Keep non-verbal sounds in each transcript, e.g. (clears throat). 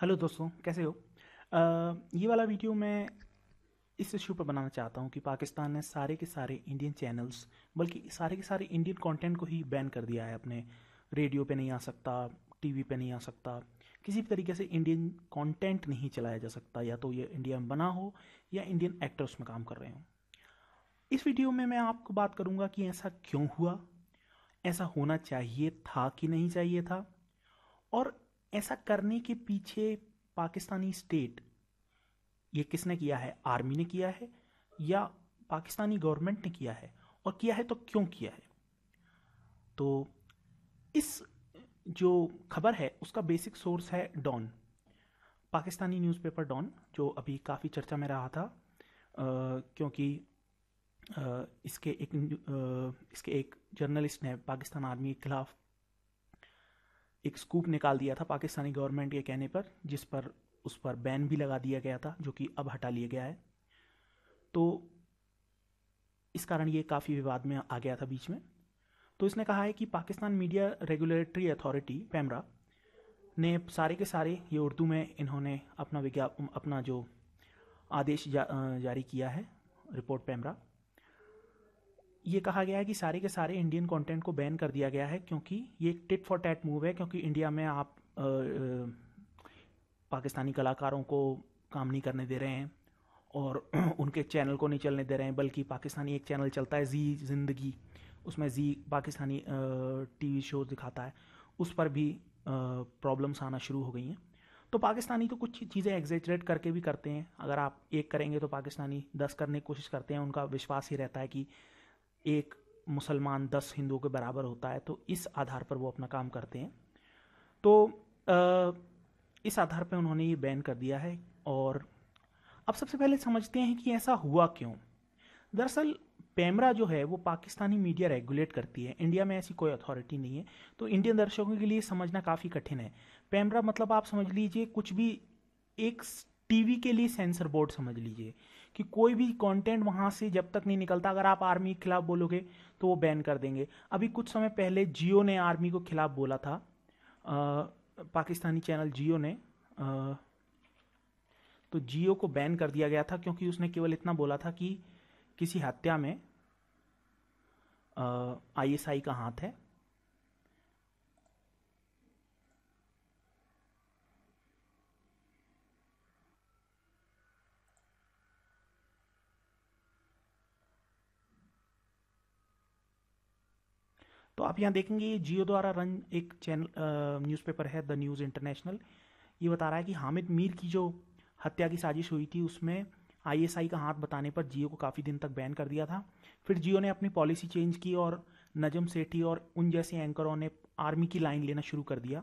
Hello दोस्तों कैसे हो आ, ये वाला वीडियो मैं इस इश्यू पर बनाना चाहता हूँ कि पाकिस्तान ने सारे के सारे इंडियन चैनल्स बल्कि सारे के सारे इंडियन कंटेंट को ही बैन कर दिया है अपने रेडियो पे नहीं आ सकता टीवी पे नहीं आ सकता किसी भी तरीके से इंडियन कंटेंट नहीं चलाया जा सकता या तो ये इंडिया में बना हो या इंडियन एक्टर्स में काम कर रहे हों इस वीडियो में मैं आपको बात करूँगा कि ऐसा क्यों हुआ ऐसा होना चाहिए था कि नहीं चाहिए था और ऐसा करने के पीछे पाकिस्तानी स्टेट ये किसने किया है आर्मी ने किया है या पाकिस्तानी गवर्नमेंट ने किया है और किया है तो क्यों किया है तो इस जो खबर है उसका बेसिक सोर्स है डॉन पाकिस्तानी न्यूज़पेपर डॉन जो अभी काफ़ी चर्चा में रहा था आ, क्योंकि आ, इसके एक आ, इसके एक जर्नलिस्ट ने पाकिस्तान आर्मी के खिलाफ एक स्कूप निकाल दिया था पाकिस्तानी गवर्नमेंट के कहने पर जिस पर उस पर बैन भी लगा दिया गया था जो कि अब हटा लिया गया है तो इस कारण ये काफ़ी विवाद में आ गया था बीच में तो इसने कहा है कि Pakistan media regulatory authority PEMRA ने सारे के सारे ये उर्दू में इन्होंने अपना विज्ञापन अपना जो आदेश जा, जारी किया है रिपोर्ट पैमरा ये कहा गया है कि सारे के सारे इंडियन कंटेंट को बैन कर दिया गया है क्योंकि ये एक टिट फॉर टैट मूव है क्योंकि इंडिया में आप आ, आ, पाकिस्तानी कलाकारों को काम नहीं करने दे रहे हैं और (clears throat) उनके चैनल को नहीं चलने दे रहे हैं बल्कि पाकिस्तानी एक चैनल चलता है जी ज़िंदगी उसमें जी पाकिस्तानी टीवी शो दिखाता है उस पर भी प्रॉब्लम्स आना शुरू हो गई हैं तो पाकिस्तानी तो कुछ चीज़ें एग्जेजरेट करके भी करते हैं अगर आप एक करेंगे तो पाकिस्तानी दस करने की कोशिश करते हैं उनका विश्वास ही रहता है कि एक मुसलमान दस हिंदुओं के बराबर होता है तो इस आधार पर वो अपना काम करते हैं तो आ, इस आधार पर उन्होंने ये बैन कर दिया है और अब सबसे पहले समझते हैं कि ऐसा हुआ क्यों दरअसल पैमरा जो है वो पाकिस्तानी मीडिया रेगुलेट करती है इंडिया में ऐसी कोई अथॉरिटी नहीं है तो इंडियन दर्शकों के लिए समझना काफ़ी कठिन है पैमरा मतलब आप समझ लीजिए कुछ भी एक टीवी के लिए सेंसर बोर्ड समझ लीजिए कि कोई भी कंटेंट वहाँ से जब तक नहीं निकलता अगर आप आर्मी के खिलाफ बोलोगे तो वो बैन कर देंगे अभी कुछ समय पहले जियो ने आर्मी को खिलाफ बोला था आ, पाकिस्तानी चैनल जियो ने आ, तो जियो को बैन कर दिया गया था क्योंकि उसने केवल इतना बोला था कि किसी हत्या में आईएसआई का हाथ है तो आप यहाँ देखेंगे जियो द्वारा रन एक चैनल न्यूज़पेपर है द न्यूज़ इंटरनेशनल ये बता रहा है कि हामिद मीर की जो हत्या की साजिश हुई थी उसमें आईएसआई का हाथ बताने पर जियो को काफ़ी दिन तक बैन कर दिया था फिर जियो ने अपनी पॉलिसी चेंज की और नजम सेठी और उन जैसे एंकरों ने आर्मी की लाइन लेना शुरू कर दिया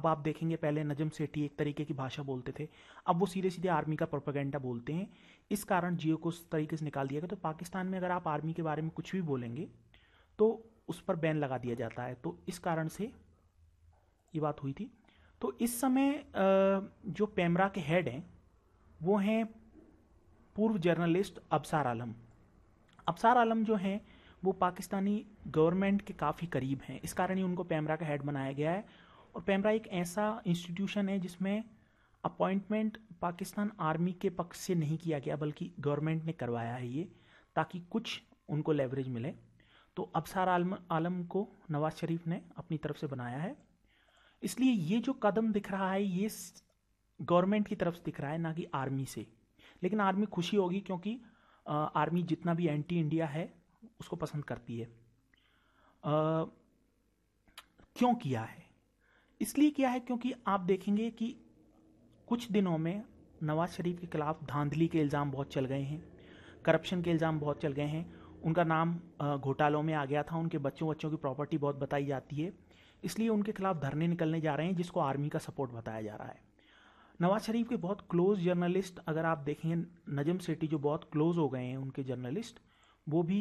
अब आप देखेंगे पहले नजम सेठी एक तरीके की भाषा बोलते थे अब वो सीधे सीधे आर्मी का प्रोपागेंडा बोलते हैं इस कारण जियो को उस तरीके से निकाल दिया गया तो पाकिस्तान में अगर आप आर्मी के बारे में कुछ भी बोलेंगे तो उस पर बैन लगा दिया जाता है तो इस कारण से ये बात हुई थी तो इस समय जो पैमरा के हेड हैं वो हैं पूर्व जर्नलिस्ट अबसार आलम अबसार आलम जो हैं वो पाकिस्तानी गवर्नमेंट के काफ़ी करीब हैं इस कारण ही उनको पैमरा का हेड बनाया गया है और पैमरा एक ऐसा इंस्टीट्यूशन है जिसमें अपॉइंटमेंट पाकिस्तान आर्मी के पक्ष से नहीं किया गया बल्कि गवर्नमेंट ने करवाया है ये ताकि कुछ उनको लेवरेज मिले तो अबसार आलम आलम को नवाज शरीफ ने अपनी तरफ से बनाया है इसलिए ये जो कदम दिख रहा है ये गवर्नमेंट की तरफ से दिख रहा है ना कि आर्मी से लेकिन आर्मी खुशी होगी क्योंकि आर्मी जितना भी एंटी इंडिया है उसको पसंद करती है आ, क्यों किया है इसलिए किया है क्योंकि आप देखेंगे कि कुछ दिनों में नवाज शरीफ के खिलाफ धांधली के इल्ज़ाम बहुत चल गए हैं करप्शन के इल्ज़ाम बहुत चल गए हैं उनका नाम घोटालों में आ गया था उनके बच्चों बच्चों की प्रॉपर्टी बहुत बताई जाती है इसलिए उनके खिलाफ धरने निकलने जा रहे हैं जिसको आर्मी का सपोर्ट बताया जा रहा है नवाज शरीफ के बहुत क्लोज जर्नलिस्ट अगर आप देखें नजम सेठी जो बहुत क्लोज हो गए हैं उनके जर्नलिस्ट वो भी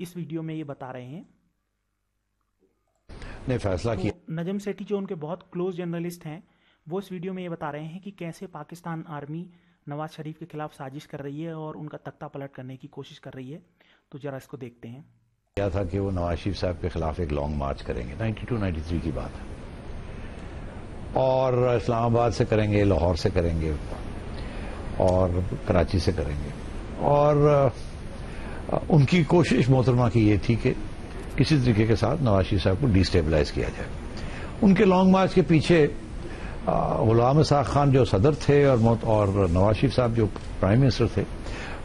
इस वीडियो में ये बता रहे हैं ने फैसला तो किया नजम सेठी जो उनके बहुत क्लोज जर्नलिस्ट हैं वो इस वीडियो में ये बता रहे हैं कि कैसे पाकिस्तान आर्मी नवाज शरीफ के खिलाफ साजिश कर रही है और उनका तख्ता पलट करने की कोशिश कर रही है तो जरा इसको देखते हैं क्या था कि वो नवाज शरीफ साहब के खिलाफ एक लॉन्ग मार्च करेंगे 92 93 की बात है और इस्लामाबाद से करेंगे लाहौर से करेंगे और कराची से करेंगे और उनकी कोशिश मोहतरमा की ये थी कि किसी तरीके के साथ नवाज शरीफ साहब को डिस्टेबलाइज किया जाए उनके लॉन्ग मार्च के पीछे गुलाम साग खान जो सदर थे और और नवाज शरीफ साहब जो प्राइम मिनिस्टर थे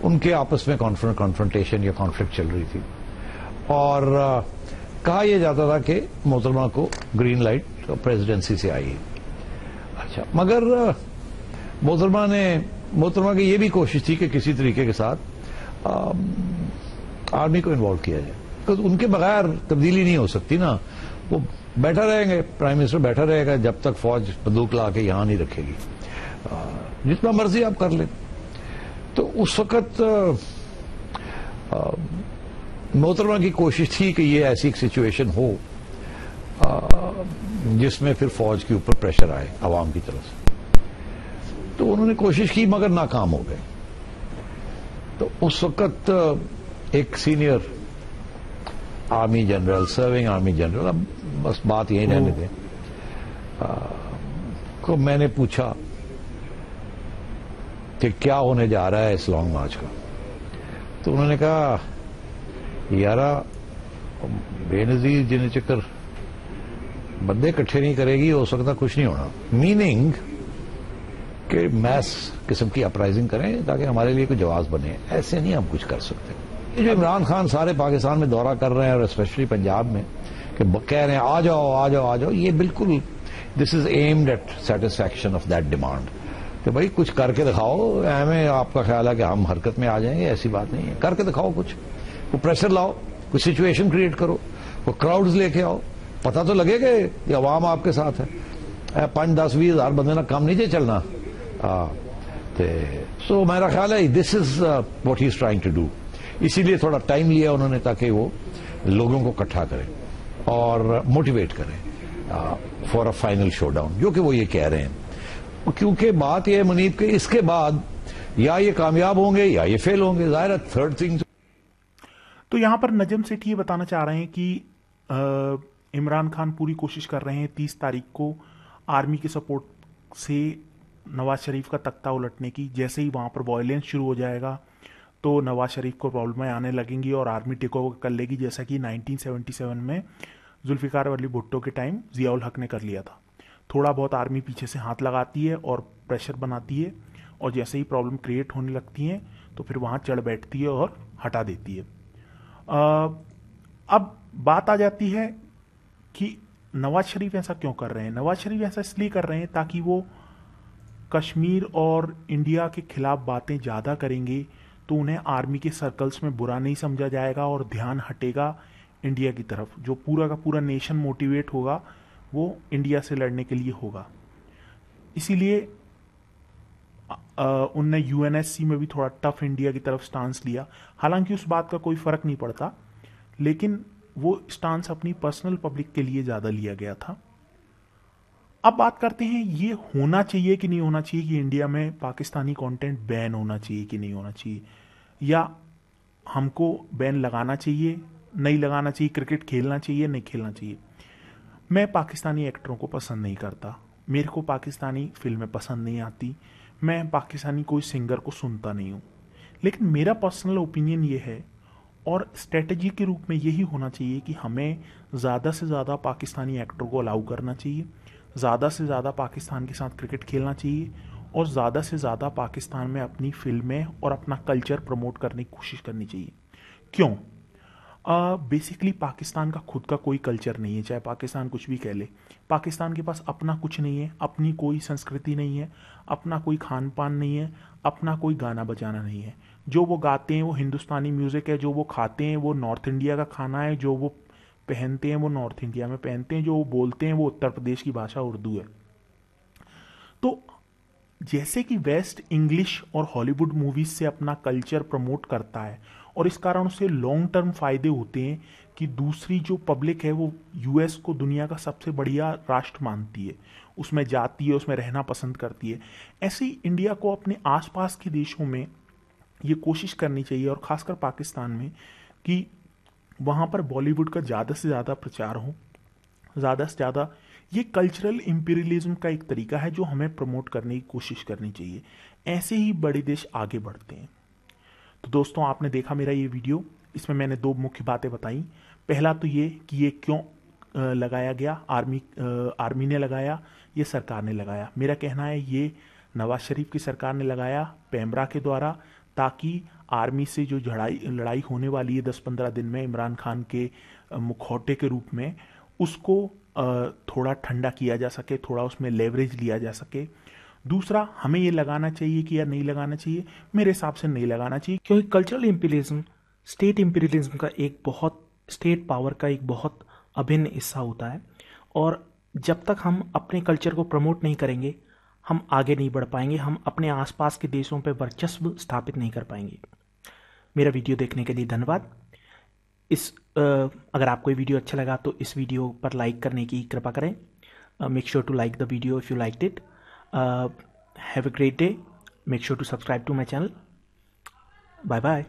उनके आपस में कॉन्फ्रेंटेशन या कॉन्फ्लिक्ट चल रही थी और कहा यह जाता था कि मोहतरमा को ग्रीन लाइट प्रेसिडेंसी से आई अच्छा मगर मोहतरमा ने मोहतरमा की यह भी कोशिश थी कि किसी तरीके के साथ आ, आर्मी को इन्वॉल्व किया जाए तो उनके बगैर तब्दीली नहीं हो सकती ना वो बैठा रहेंगे प्राइम मिनिस्टर बैठा रहेगा जब तक फौज बंदूक ला के यहां नहीं रखेगी जितना मर्जी आप कर लें तो उस वक्त मोहतरमा की कोशिश थी कि ये ऐसी एक सिचुएशन हो जिसमें फिर फौज के ऊपर प्रेशर आए आवाम की तरफ से तो उन्होंने कोशिश की मगर नाकाम हो गए तो उस वक्त एक senior army general serving army general अब बस बात यही रहने हम्म। दें को मैंने पूछा कि क्या होने जा रहा है इस लॉन्ग मार्च का तो उन्होंने कहा यारा बेनजीर जिन्हें चक्कर बंदे इकट्ठे नहीं करेगी हो सकता कुछ नहीं होना मीनिंग कि मैस किस्म की अपराइजिंग करें ताकि हमारे लिए कोई जवाब बने ऐसे नहीं हम कुछ कर सकते ये जो इमरान खान सारे पाकिस्तान में दौरा कर रहे हैं और स्पेशली पंजाब में कि कह रहे हैं आ जाओ आ जाओ आ जाओ ये बिल्कुल this is aimed at satisfaction of that demand कि भाई कुछ करके दिखाओ हमें आपका ख्याल है कि हम हरकत में आ जाएंगे ऐसी बात नहीं है करके दिखाओ कुछ वो प्रेशर लाओ कोई सिचुएशन क्रिएट करो वो क्राउड लेके आओ पता तो लगेगा कि अवाम आपके साथ है पाँच दस बीस हजार बंदे ना काम नहीं चाहिए चलना तो so, सो मेरा ख्याल है this is what he is trying to do इसीलिए थोड़ा टाइम लिया उन्होंने ताकि वो लोगों को इकट्ठा करें और मोटिवेट करें for a final showdown जो कि वो ये कह रहे हैं क्योंकि बात यह मुनीब के इसके बाद या ये कामयाब होंगे या ये फेल होंगे जाहिर थर्ड थिंग तो यहाँ पर नजम सेठ ये बताना चाह रहे हैं कि इमरान खान पूरी कोशिश कर रहे हैं तीस तारीख को आर्मी के सपोर्ट से नवाज शरीफ का तख्ता उलटने की जैसे ही वहाँ पर वॉयलेंस शुरू हो जाएगा तो नवाज शरीफ को प्रॉब्लमें आने लगेंगी और आर्मी टेक ओवर कर लेगी जैसा कि 1977 में जुल्फ़िकार अली भुट्टो के टाइम जियाउल हक ने कर लिया था थोड़ा बहुत आर्मी पीछे से हाथ लगाती है और प्रेशर बनाती है और जैसे ही प्रॉब्लम क्रिएट होने लगती हैं तो फिर वहाँ चढ़ बैठती है और हटा देती है अब बात आ जाती है कि नवाज शरीफ ऐसा क्यों कर रहे हैं नवाज शरीफ ऐसा इसलिए कर रहे हैं ताकि वो कश्मीर और इंडिया के खिलाफ बातें ज़्यादा करेंगे तो उन्हें आर्मी के सर्कल्स में बुरा नहीं समझा जाएगा और ध्यान हटेगा इंडिया की तरफ जो पूरा का पूरा नेशन मोटिवेट होगा वो इंडिया से लड़ने के लिए होगा इसीलिए उनने यूएनएससी में भी थोड़ा टफ इंडिया की तरफ स्टांस लिया हालांकि उस बात का कोई फर्क नहीं पड़ता लेकिन वो स्टांस अपनी पर्सनल पब्लिक के लिए ज़्यादा लिया गया था अब बात करते हैं ये होना चाहिए कि नहीं होना चाहिए कि इंडिया में पाकिस्तानी कंटेंट बैन होना चाहिए कि नहीं होना चाहिए या हमको बैन लगाना चाहिए नहीं लगाना चाहिए क्रिकेट खेलना चाहिए नहीं खेलना चाहिए मैं पाकिस्तानी एक्टरों को पसंद नहीं करता मेरे को पाकिस्तानी फिल्में पसंद नहीं आती मैं पाकिस्तानी कोई सिंगर को सुनता नहीं हूँ लेकिन मेरा पर्सनल ओपिनियन ये है और स्ट्रेटजी के रूप में यही होना चाहिए कि हमें ज़्यादा से ज़्यादा पाकिस्तानी एक्टर को अलाउ करना चाहिए ज़्यादा से ज़्यादा पाकिस्तान के साथ क्रिकेट खेलना चाहिए और ज़्यादा से ज़्यादा पाकिस्तान में अपनी फिल्में और अपना कल्चर प्रमोट करने की कोशिश करनी चाहिए क्यों बेसिकली uh, पाकिस्तान का खुद का कोई कल्चर नहीं है चाहे पाकिस्तान कुछ भी कह ले पाकिस्तान के पास अपना कुछ नहीं है अपनी कोई संस्कृति नहीं है अपना कोई खान पान नहीं है अपना कोई गाना बजाना नहीं है जो वो गाते हैं वो हिंदुस्तानी म्यूज़िक है जो वो खाते हैं वो नॉर्थ इंडिया का खाना है जो वो पहनते हैं वो नॉर्थ इंडिया में पहनते हैं जो वो बोलते हैं वो उत्तर प्रदेश की भाषा उर्दू है तो जैसे कि वेस्ट इंग्लिश और हॉलीवुड मूवीज़ से अपना कल्चर प्रमोट करता है और इस कारण से लॉन्ग टर्म फायदे होते हैं कि दूसरी जो पब्लिक है वो यूएस को दुनिया का सबसे बढ़िया राष्ट्र मानती है उसमें जाती है उसमें रहना पसंद करती है ऐसे ही इंडिया को अपने आसपास के देशों में ये कोशिश करनी चाहिए और ख़ासकर पाकिस्तान में कि वहाँ पर बॉलीवुड का ज़्यादा से ज़्यादा प्रचार हो ज़्यादा से ज़्यादा ये कल्चरल इम्पीरियलिज्म का एक तरीका है जो हमें प्रमोट करने की कोशिश करनी चाहिए ऐसे ही बड़े देश आगे बढ़ते हैं तो दोस्तों आपने देखा मेरा ये वीडियो इसमें मैंने दो मुख्य बातें बताई पहला तो ये कि ये क्यों लगाया गया आर्मी आर्मी ने लगाया ये सरकार ने लगाया मेरा कहना है ये नवाज शरीफ की सरकार ने लगाया पैमरा के द्वारा ताकि आर्मी से जो झड़ाई लड़ाई होने वाली है दस पंद्रह दिन में इमरान खान के मुखौटे के रूप में उसको थोड़ा ठंडा किया जा सके थोड़ा उसमें लेवरेज लिया जा सके दूसरा हमें ये लगाना चाहिए कि यार नहीं लगाना चाहिए मेरे हिसाब से नहीं लगाना चाहिए क्योंकि कल्चरल इम्पीरियलिज्म स्टेट इम्पीरियलिज्म का एक बहुत स्टेट पावर का एक बहुत अभिन्न हिस्सा होता है और जब तक हम अपने कल्चर को प्रमोट नहीं करेंगे हम आगे नहीं बढ़ पाएंगे हम अपने आसपास के देशों पर वर्चस्व स्थापित नहीं कर पाएंगे मेरा वीडियो देखने के लिए धन्यवाद इस अगर आपको ये वीडियो अच्छा लगा तो इस वीडियो पर लाइक करने की कृपा करें make sure to like the video if you like it uh, have a great day make sure to subscribe to my channel bye bye